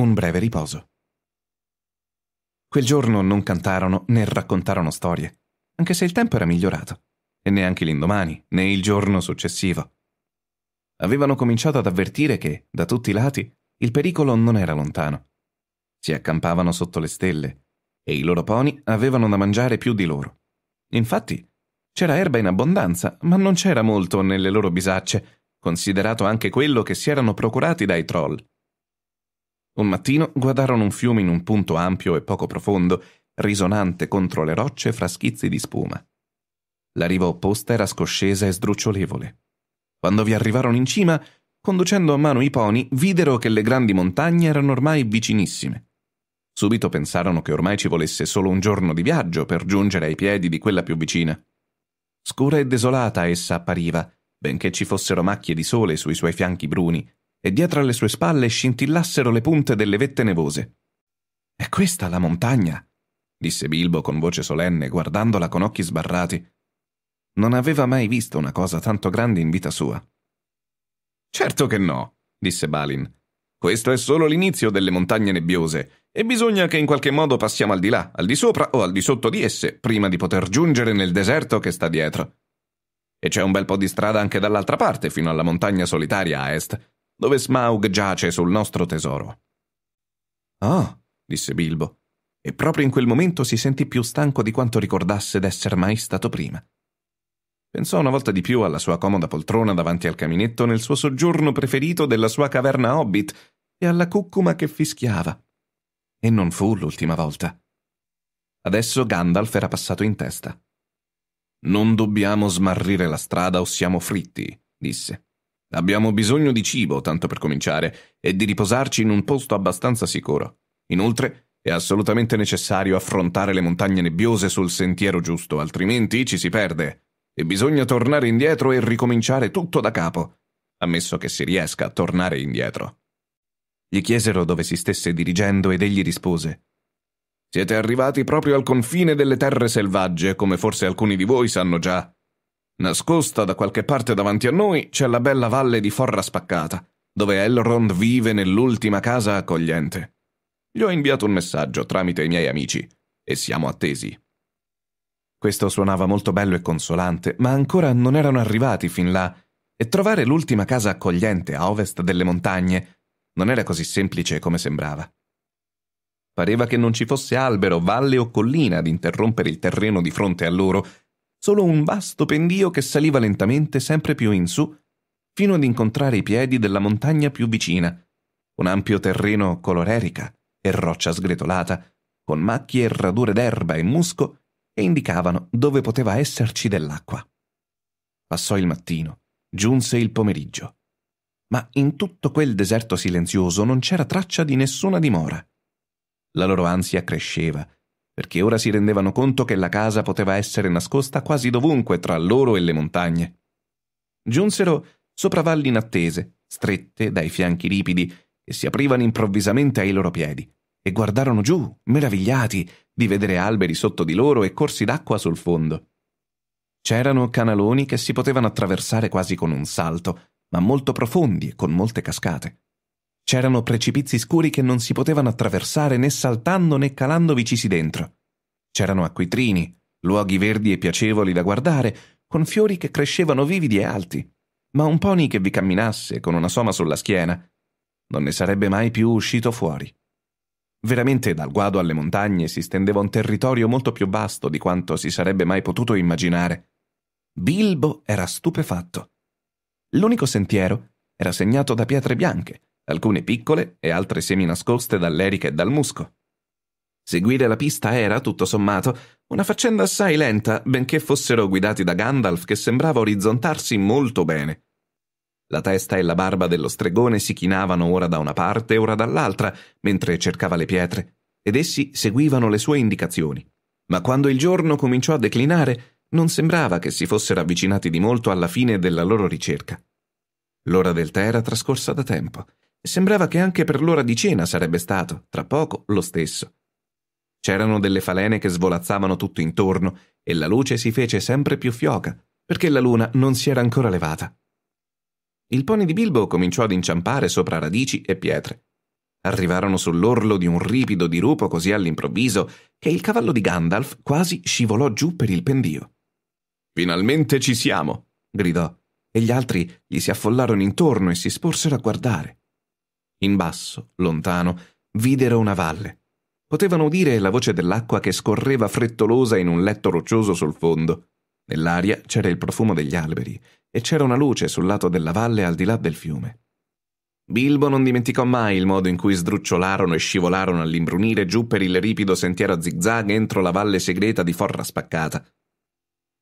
un breve riposo. Quel giorno non cantarono né raccontarono storie, anche se il tempo era migliorato, e neanche l'indomani né il giorno successivo. Avevano cominciato ad avvertire che, da tutti i lati, il pericolo non era lontano. Si accampavano sotto le stelle e i loro poni avevano da mangiare più di loro. Infatti, c'era erba in abbondanza, ma non c'era molto nelle loro bisacce, considerato anche quello che si erano procurati dai troll. Un mattino guardarono un fiume in un punto ampio e poco profondo, risonante contro le rocce fra schizzi di spuma. La riva opposta era scoscesa e sdrucciolevole. Quando vi arrivarono in cima, conducendo a mano i poni, videro che le grandi montagne erano ormai vicinissime. Subito pensarono che ormai ci volesse solo un giorno di viaggio per giungere ai piedi di quella più vicina. Scura e desolata essa appariva, benché ci fossero macchie di sole sui suoi fianchi bruni, e dietro alle sue spalle scintillassero le punte delle vette nevose. È questa la montagna? disse Bilbo con voce solenne, guardandola con occhi sbarrati. Non aveva mai visto una cosa tanto grande in vita sua. Certo che no, disse Balin. Questo è solo l'inizio delle montagne nebbiose, e bisogna che in qualche modo passiamo al di là, al di sopra o al di sotto di esse, prima di poter giungere nel deserto che sta dietro. E c'è un bel po' di strada anche dall'altra parte, fino alla montagna solitaria a est, dove Smaug giace sul nostro tesoro. Oh, disse Bilbo, e proprio in quel momento si sentì più stanco di quanto ricordasse d'esser mai stato prima. Pensò una volta di più alla sua comoda poltrona davanti al caminetto nel suo soggiorno preferito della sua caverna hobbit e alla cuccuma che fischiava. E non fu l'ultima volta. Adesso Gandalf era passato in testa. Non dobbiamo smarrire la strada o siamo fritti, disse. Abbiamo bisogno di cibo, tanto per cominciare, e di riposarci in un posto abbastanza sicuro. Inoltre, è assolutamente necessario affrontare le montagne nebbiose sul sentiero giusto, altrimenti ci si perde. E bisogna tornare indietro e ricominciare tutto da capo, ammesso che si riesca a tornare indietro. Gli chiesero dove si stesse dirigendo ed egli rispose Siete arrivati proprio al confine delle terre selvagge, come forse alcuni di voi sanno già. Nascosta da qualche parte davanti a noi c'è la bella valle di Forra Spaccata, dove Elrond vive nell'ultima casa accogliente. Gli ho inviato un messaggio tramite i miei amici e siamo attesi. Questo suonava molto bello e consolante, ma ancora non erano arrivati fin là e trovare l'ultima casa accogliente a ovest delle montagne non era così semplice come sembrava. Pareva che non ci fosse albero, valle o collina ad interrompere il terreno di fronte a loro solo un vasto pendio che saliva lentamente sempre più in su, fino ad incontrare i piedi della montagna più vicina, un ampio terreno color erica e roccia sgretolata, con macchie e radure d'erba e musco che indicavano dove poteva esserci dell'acqua. Passò il mattino, giunse il pomeriggio. Ma in tutto quel deserto silenzioso non c'era traccia di nessuna dimora. La loro ansia cresceva perché ora si rendevano conto che la casa poteva essere nascosta quasi dovunque tra loro e le montagne. Giunsero sopra valli inattese, strette dai fianchi ripidi, che si aprivano improvvisamente ai loro piedi, e guardarono giù, meravigliati, di vedere alberi sotto di loro e corsi d'acqua sul fondo. C'erano canaloni che si potevano attraversare quasi con un salto, ma molto profondi e con molte cascate. C'erano precipizi scuri che non si potevano attraversare né saltando né calandovici si dentro. C'erano acquitrini, luoghi verdi e piacevoli da guardare, con fiori che crescevano vividi e alti, ma un pony che vi camminasse con una soma sulla schiena non ne sarebbe mai più uscito fuori. Veramente dal guado alle montagne si stendeva un territorio molto più vasto di quanto si sarebbe mai potuto immaginare. Bilbo era stupefatto. L'unico sentiero era segnato da pietre bianche, alcune piccole e altre semi nascoste dall'erica e dal musco. Seguire la pista era, tutto sommato, una faccenda assai lenta, benché fossero guidati da Gandalf che sembrava orizzontarsi molto bene. La testa e la barba dello stregone si chinavano ora da una parte ora dall'altra, mentre cercava le pietre, ed essi seguivano le sue indicazioni. Ma quando il giorno cominciò a declinare, non sembrava che si fossero avvicinati di molto alla fine della loro ricerca. L'ora del tè era trascorsa da tempo, Sembrava che anche per l'ora di cena sarebbe stato, tra poco, lo stesso. C'erano delle falene che svolazzavano tutto intorno e la luce si fece sempre più fioca, perché la luna non si era ancora levata. Il pony di Bilbo cominciò ad inciampare sopra radici e pietre. Arrivarono sull'orlo di un ripido dirupo così all'improvviso che il cavallo di Gandalf quasi scivolò giù per il pendio. Finalmente ci siamo! gridò, e gli altri gli si affollarono intorno e si sporsero a guardare. In basso, lontano, videro una valle. Potevano udire la voce dell'acqua che scorreva frettolosa in un letto roccioso sul fondo. Nell'aria c'era il profumo degli alberi e c'era una luce sul lato della valle al di là del fiume. Bilbo non dimenticò mai il modo in cui sdrucciolarono e scivolarono all'imbrunire giù per il ripido sentiero a zigzag entro la valle segreta di Forra Spaccata.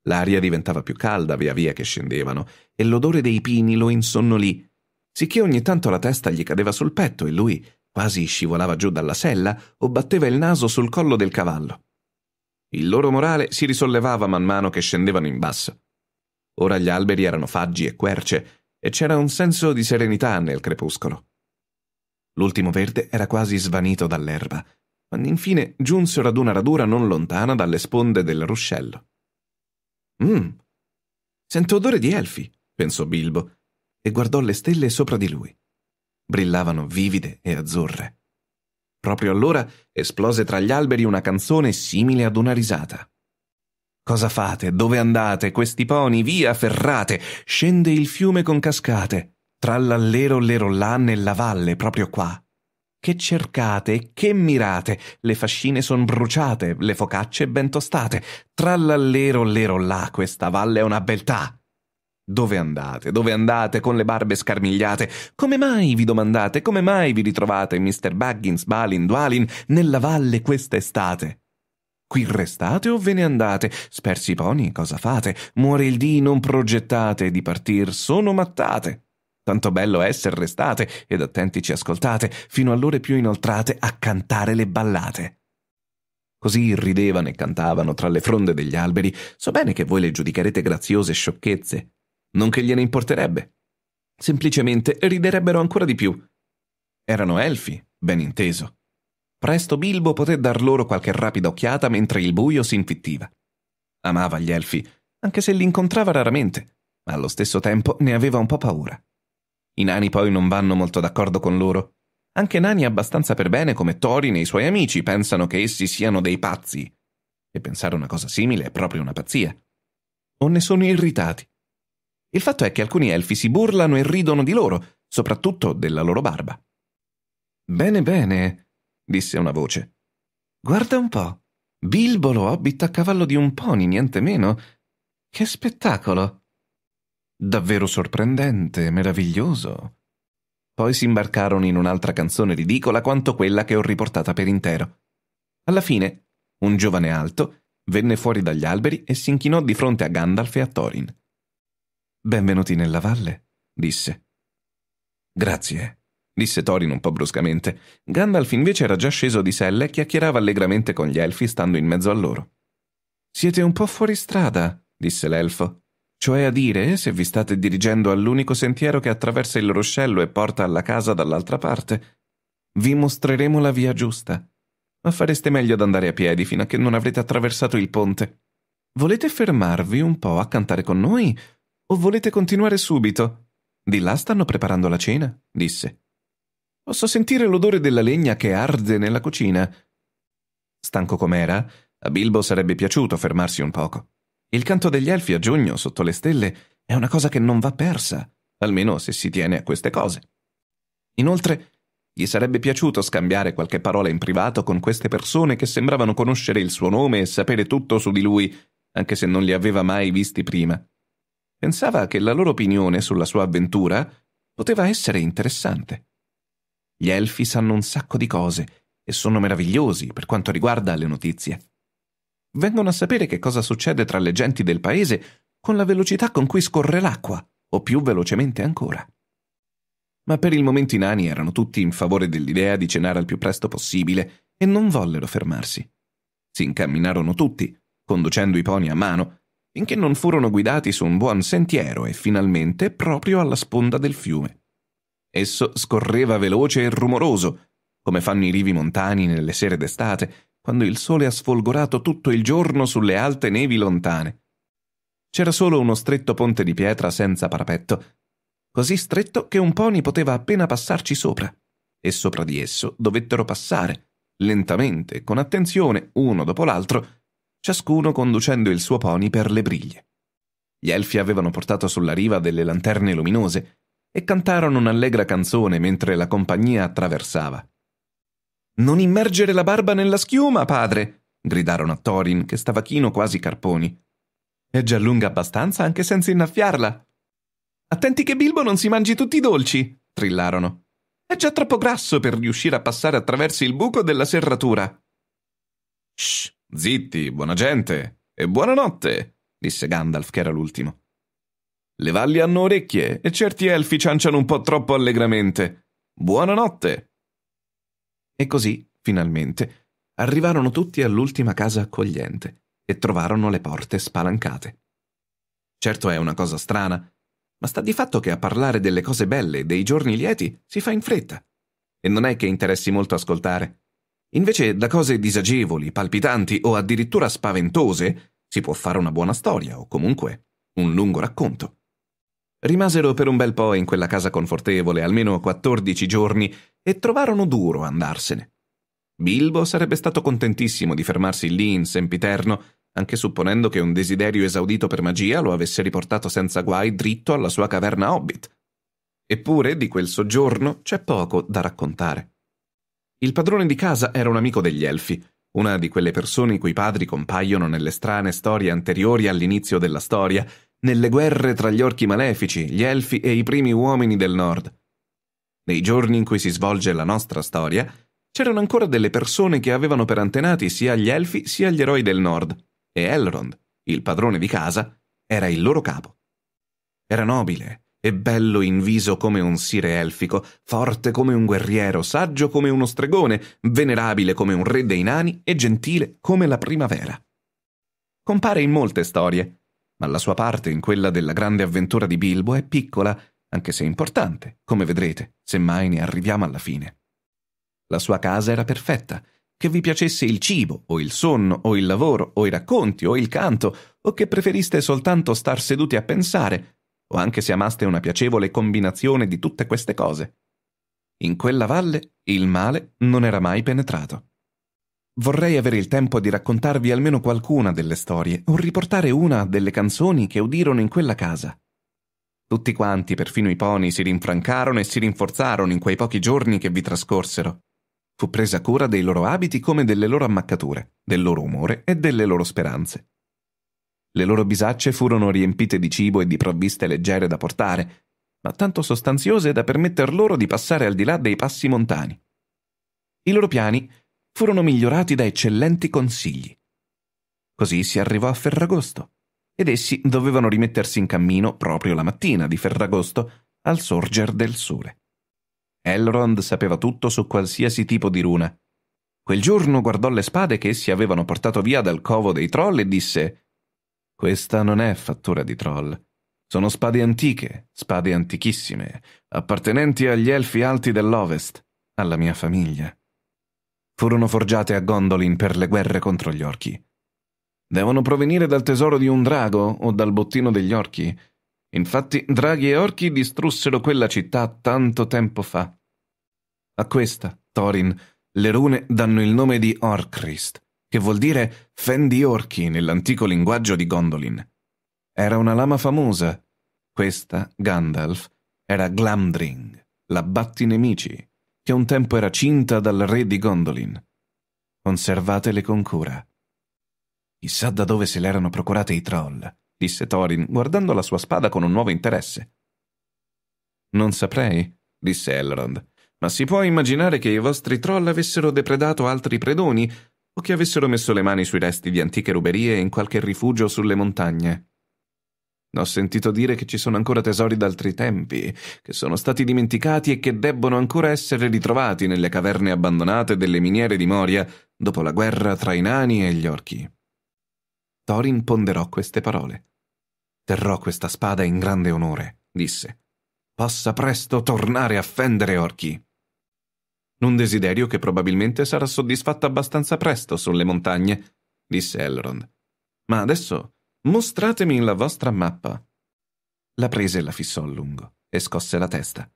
L'aria diventava più calda via via che scendevano e l'odore dei pini lo insonnolì sicché ogni tanto la testa gli cadeva sul petto e lui quasi scivolava giù dalla sella o batteva il naso sul collo del cavallo. Il loro morale si risollevava man mano che scendevano in basso. Ora gli alberi erano faggi e querce e c'era un senso di serenità nel crepuscolo. L'ultimo verde era quasi svanito dall'erba, quando infine giunsero ad una radura non lontana dalle sponde del ruscello. Mmm, sento odore di elfi, pensò Bilbo, e guardò le stelle sopra di lui. Brillavano vivide e azzurre. Proprio allora esplose tra gli alberi una canzone simile ad una risata. Cosa fate? Dove andate? Questi poni, via, ferrate! Scende il fiume con cascate, tra l'allero, l'ero là, nella valle, proprio qua. Che cercate e che mirate? Le fascine son bruciate, le focacce ben tostate. Tra l'allero, l'ero là, questa valle è una beltà. Dove andate? Dove andate con le barbe scarmigliate? Come mai vi domandate? Come mai vi ritrovate, Mr. Baggins, Balin, Dualin, nella valle questa estate? Qui restate o ve ne andate? Spersi i poni, cosa fate? Muore il dì, non progettate di partir, sono mattate. Tanto bello esser restate ed attenti ci ascoltate, fino all'ore più inoltrate a cantare le ballate. Così ridevano e cantavano tra le fronde degli alberi, so bene che voi le giudicherete graziose sciocchezze, non che gliene importerebbe. Semplicemente riderebbero ancora di più. Erano elfi, ben inteso. Presto Bilbo poté dar loro qualche rapida occhiata mentre il buio si infittiva. Amava gli elfi, anche se li incontrava raramente, ma allo stesso tempo ne aveva un po' paura. I nani poi non vanno molto d'accordo con loro. Anche nani abbastanza per bene come Thorin e i suoi amici pensano che essi siano dei pazzi. E pensare una cosa simile è proprio una pazzia. O ne sono irritati, il fatto è che alcuni elfi si burlano e ridono di loro, soprattutto della loro barba. Bene, bene, disse una voce. Guarda un po'. Bilbo lo hobbit a cavallo di un pony, niente meno. Che spettacolo! Davvero sorprendente, meraviglioso. Poi si imbarcarono in un'altra canzone ridicola quanto quella che ho riportata per intero. Alla fine, un giovane alto venne fuori dagli alberi e si inchinò di fronte a Gandalf e a Thorin. Benvenuti nella valle, disse. Grazie, disse Thorin un po' bruscamente. Gandalf invece era già sceso di sella e chiacchierava allegramente con gli elfi stando in mezzo a loro. Siete un po' fuori strada, disse l'elfo. Cioè a dire, se vi state dirigendo all'unico sentiero che attraversa il ruscello e porta alla casa dall'altra parte, vi mostreremo la via giusta. Ma fareste meglio ad andare a piedi fino a che non avrete attraversato il ponte. Volete fermarvi un po' a cantare con noi o volete continuare subito? Di là stanno preparando la cena, disse. Posso sentire l'odore della legna che arde nella cucina. Stanco com'era, a Bilbo sarebbe piaciuto fermarsi un poco. Il canto degli elfi a giugno, sotto le stelle, è una cosa che non va persa, almeno se si tiene a queste cose. Inoltre, gli sarebbe piaciuto scambiare qualche parola in privato con queste persone che sembravano conoscere il suo nome e sapere tutto su di lui, anche se non li aveva mai visti prima pensava che la loro opinione sulla sua avventura poteva essere interessante. Gli elfi sanno un sacco di cose e sono meravigliosi per quanto riguarda le notizie. Vengono a sapere che cosa succede tra le genti del paese con la velocità con cui scorre l'acqua, o più velocemente ancora. Ma per il momento i nani erano tutti in favore dell'idea di cenare al più presto possibile e non vollero fermarsi. Si incamminarono tutti, conducendo i poni a mano, finché non furono guidati su un buon sentiero e finalmente proprio alla sponda del fiume. Esso scorreva veloce e rumoroso, come fanno i rivi montani nelle sere d'estate, quando il sole ha sfolgorato tutto il giorno sulle alte nevi lontane. C'era solo uno stretto ponte di pietra senza parapetto, così stretto che un pony poteva appena passarci sopra, e sopra di esso dovettero passare, lentamente, con attenzione, uno dopo l'altro, ciascuno conducendo il suo pony per le briglie. Gli elfi avevano portato sulla riva delle lanterne luminose e cantarono un'allegra canzone mentre la compagnia attraversava. Non immergere la barba nella schiuma, padre! gridarono a Thorin, che stava chino quasi carponi. È già lunga abbastanza anche senza innaffiarla. Attenti che Bilbo non si mangi tutti i dolci! trillarono. È già troppo grasso per riuscire a passare attraverso il buco della serratura. Shh! Zitti, buona gente, e buonanotte, disse Gandalf, che era l'ultimo. Le valli hanno orecchie e certi elfi cianciano un po' troppo allegramente. Buonanotte! E così, finalmente, arrivarono tutti all'ultima casa accogliente e trovarono le porte spalancate. Certo è una cosa strana, ma sta di fatto che a parlare delle cose belle e dei giorni lieti si fa in fretta. E non è che interessi molto ascoltare. Invece da cose disagevoli, palpitanti o addirittura spaventose si può fare una buona storia o comunque un lungo racconto. Rimasero per un bel po' in quella casa confortevole, almeno 14 giorni, e trovarono duro andarsene. Bilbo sarebbe stato contentissimo di fermarsi lì in sempiterno, anche supponendo che un desiderio esaudito per magia lo avesse riportato senza guai dritto alla sua caverna hobbit. Eppure di quel soggiorno c'è poco da raccontare. Il padrone di casa era un amico degli elfi, una di quelle persone i cui padri compaiono nelle strane storie anteriori all'inizio della storia, nelle guerre tra gli orchi malefici, gli elfi e i primi uomini del nord. Nei giorni in cui si svolge la nostra storia, c'erano ancora delle persone che avevano per antenati sia gli elfi sia gli eroi del nord, e Elrond, il padrone di casa, era il loro capo. Era nobile, e bello in viso come un sire elfico, forte come un guerriero, saggio come uno stregone, venerabile come un re dei nani e gentile come la primavera. Compare in molte storie, ma la sua parte in quella della grande avventura di Bilbo è piccola, anche se importante, come vedrete, se mai ne arriviamo alla fine. La sua casa era perfetta, che vi piacesse il cibo, o il sonno, o il lavoro, o i racconti, o il canto, o che preferiste soltanto star seduti a pensare, o anche se amaste una piacevole combinazione di tutte queste cose. In quella valle il male non era mai penetrato. Vorrei avere il tempo di raccontarvi almeno qualcuna delle storie o riportare una delle canzoni che udirono in quella casa. Tutti quanti, perfino i poni, si rinfrancarono e si rinforzarono in quei pochi giorni che vi trascorsero. Fu presa cura dei loro abiti come delle loro ammaccature, del loro umore e delle loro speranze. Le loro bisacce furono riempite di cibo e di provviste leggere da portare, ma tanto sostanziose da permetter loro di passare al di là dei passi montani. I loro piani furono migliorati da eccellenti consigli. Così si arrivò a Ferragosto, ed essi dovevano rimettersi in cammino proprio la mattina di Ferragosto, al sorger del sole. Elrond sapeva tutto su qualsiasi tipo di runa. Quel giorno guardò le spade che essi avevano portato via dal covo dei troll e disse questa non è fattura di troll. Sono spade antiche, spade antichissime, appartenenti agli elfi alti dell'Ovest, alla mia famiglia. Furono forgiate a Gondolin per le guerre contro gli orchi. Devono provenire dal tesoro di un drago o dal bottino degli orchi. Infatti, draghi e orchi distrussero quella città tanto tempo fa. A questa, Thorin, le rune danno il nome di Orcrist, che vuol dire fendi orchi nell'antico linguaggio di Gondolin. Era una lama famosa. Questa, Gandalf, era Glamdring, la nemici, che un tempo era cinta dal re di Gondolin. Conservatele con cura. Chissà da dove se l'erano procurate i troll, disse Thorin, guardando la sua spada con un nuovo interesse. Non saprei, disse Elrond, ma si può immaginare che i vostri troll avessero depredato altri predoni o che avessero messo le mani sui resti di antiche ruberie in qualche rifugio sulle montagne. Ho sentito dire che ci sono ancora tesori d'altri tempi, che sono stati dimenticati e che debbono ancora essere ritrovati nelle caverne abbandonate delle miniere di Moria dopo la guerra tra i nani e gli orchi. Thorin ponderò queste parole. Terrò questa spada in grande onore, disse. Possa presto tornare a fendere orchi. Un desiderio che probabilmente sarà soddisfatto abbastanza presto sulle montagne, disse Elrond. Ma adesso mostratemi la vostra mappa. La prese e la fissò a lungo e scosse la testa.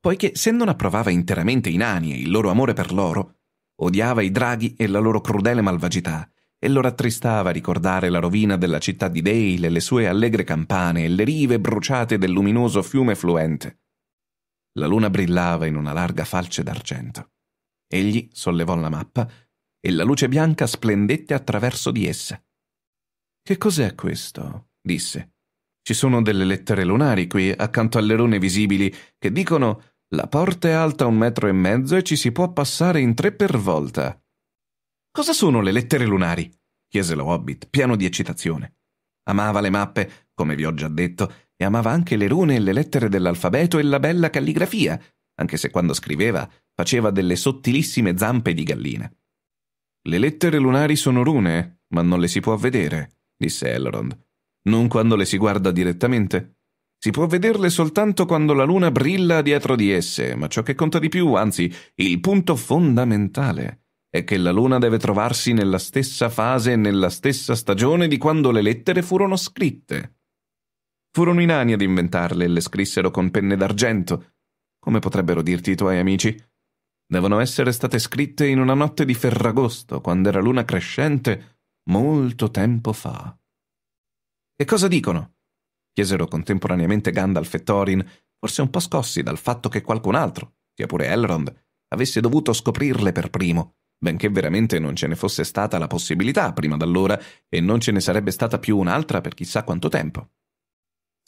Poiché se non approvava interamente i nani e il loro amore per loro, odiava i draghi e la loro crudele malvagità, e lo rattristava ricordare la rovina della città di Dale e le sue allegre campane e le rive bruciate del luminoso fiume fluente. La luna brillava in una larga falce d'argento. Egli sollevò la mappa e la luce bianca splendette attraverso di essa. Che cos'è questo? disse. Ci sono delle lettere lunari qui, accanto alle rune visibili, che dicono la porta è alta un metro e mezzo e ci si può passare in tre per volta. Cosa sono le lettere lunari? chiese lo Hobbit, pieno di eccitazione. Amava le mappe, come vi ho già detto, e amava anche le rune e le lettere dell'alfabeto e la bella calligrafia, anche se quando scriveva faceva delle sottilissime zampe di gallina. Le lettere lunari sono rune, ma non le si può vedere, disse Elrond. Non quando le si guarda direttamente. Si può vederle soltanto quando la luna brilla dietro di esse, ma ciò che conta di più, anzi, il punto fondamentale, è che la luna deve trovarsi nella stessa fase e nella stessa stagione di quando le lettere furono scritte. Furono i nani ad inventarle e le scrissero con penne d'argento. Come potrebbero dirti i tuoi amici? Devono essere state scritte in una notte di Ferragosto, quando era luna crescente, molto tempo fa. E cosa dicono? chiesero contemporaneamente Gandalf e Thorin, forse un po' scossi dal fatto che qualcun altro, sia pure Elrond, avesse dovuto scoprirle per primo, benché veramente non ce ne fosse stata la possibilità prima d'allora e non ce ne sarebbe stata più un'altra per chissà quanto tempo.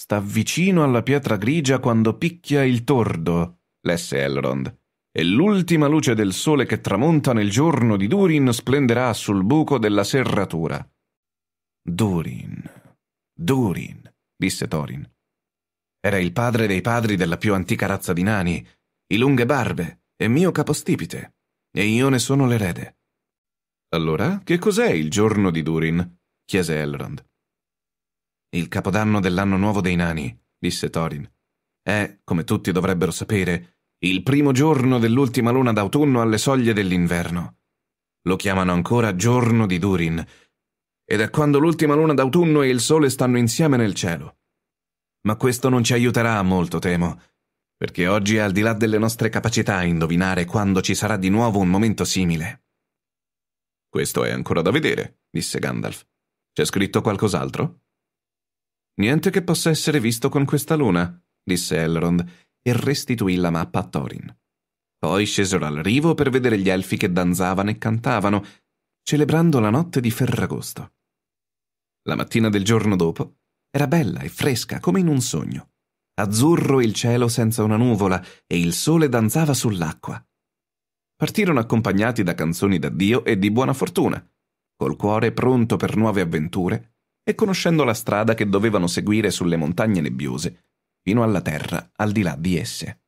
Sta vicino alla pietra grigia quando picchia il tordo, lesse Elrond, e l'ultima luce del sole che tramonta nel giorno di Durin splenderà sul buco della serratura. Durin, Durin, disse Thorin. Era il padre dei padri della più antica razza di nani, i lunghe barbe, e mio capostipite, e io ne sono l'erede. Allora, che cos'è il giorno di Durin? chiese Elrond. Il capodanno dell'anno nuovo dei nani, disse Thorin. È, come tutti dovrebbero sapere, il primo giorno dell'ultima luna d'autunno alle soglie dell'inverno. Lo chiamano ancora giorno di Durin, ed è quando l'ultima luna d'autunno e il sole stanno insieme nel cielo. Ma questo non ci aiuterà molto, temo, perché oggi è al di là delle nostre capacità indovinare quando ci sarà di nuovo un momento simile. Questo è ancora da vedere, disse Gandalf. C'è scritto qualcos'altro? Niente che possa essere visto con questa luna, disse Elrond, e restituì la mappa a Thorin. Poi scesero al rivo per vedere gli elfi che danzavano e cantavano, celebrando la notte di Ferragosto. La mattina del giorno dopo era bella e fresca come in un sogno. Azzurro il cielo senza una nuvola e il sole danzava sull'acqua. Partirono accompagnati da canzoni d'addio e di buona fortuna, col cuore pronto per nuove avventure e conoscendo la strada che dovevano seguire sulle montagne nebbiose, fino alla terra al di là di esse.